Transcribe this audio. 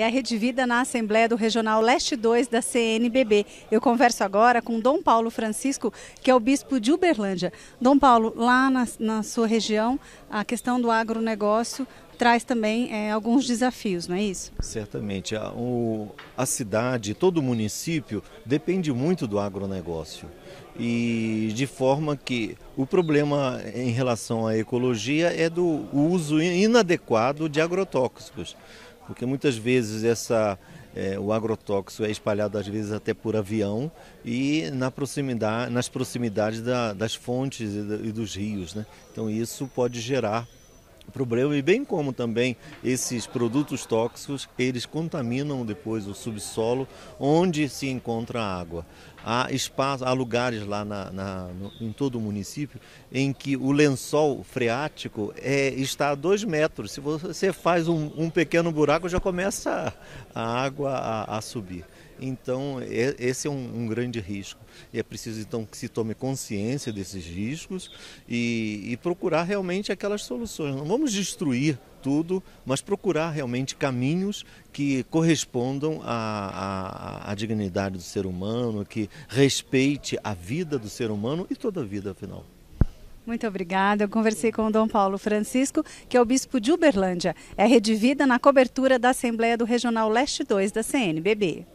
é a Rede Vida na Assembleia do Regional Leste 2 da CNBB. Eu converso agora com Dom Paulo Francisco, que é o bispo de Uberlândia. Dom Paulo, lá na, na sua região, a questão do agronegócio traz também é, alguns desafios, não é isso? Certamente. A, o, a cidade, todo o município depende muito do agronegócio. E de forma que o problema em relação à ecologia é do uso inadequado de agrotóxicos porque muitas vezes essa, é, o agrotóxico é espalhado às vezes até por avião e na proximidade, nas proximidades da, das fontes e, dos rios. Né? Então isso pode gerar problema e bem como também esses produtos tóxicos, eles contaminam depois o subsolo onde se encontra a água. Há espaço, há lugares lá na, na no, em todo o município em que o lençol freático é, está a dois metros. Se você faz um, um pequeno buraco, já começa a, a água a, a subir. Então, é, esse é um, um, grande risco. E é preciso, então, que se tome consciência desses riscos e, e procurar realmente aquelas soluções. Não vamos destruir tudo, mas procurar realmente caminhos que correspondam à, à, à, dignidade do ser humano, que respeite a vida do ser humano e toda a vida, afinal. Muito obrigada. Eu conversei com o Dom Paulo Francisco, que é o bispo de Uberlândia. É redivida na cobertura da Assembleia do Regional Leste 2 da CNBB.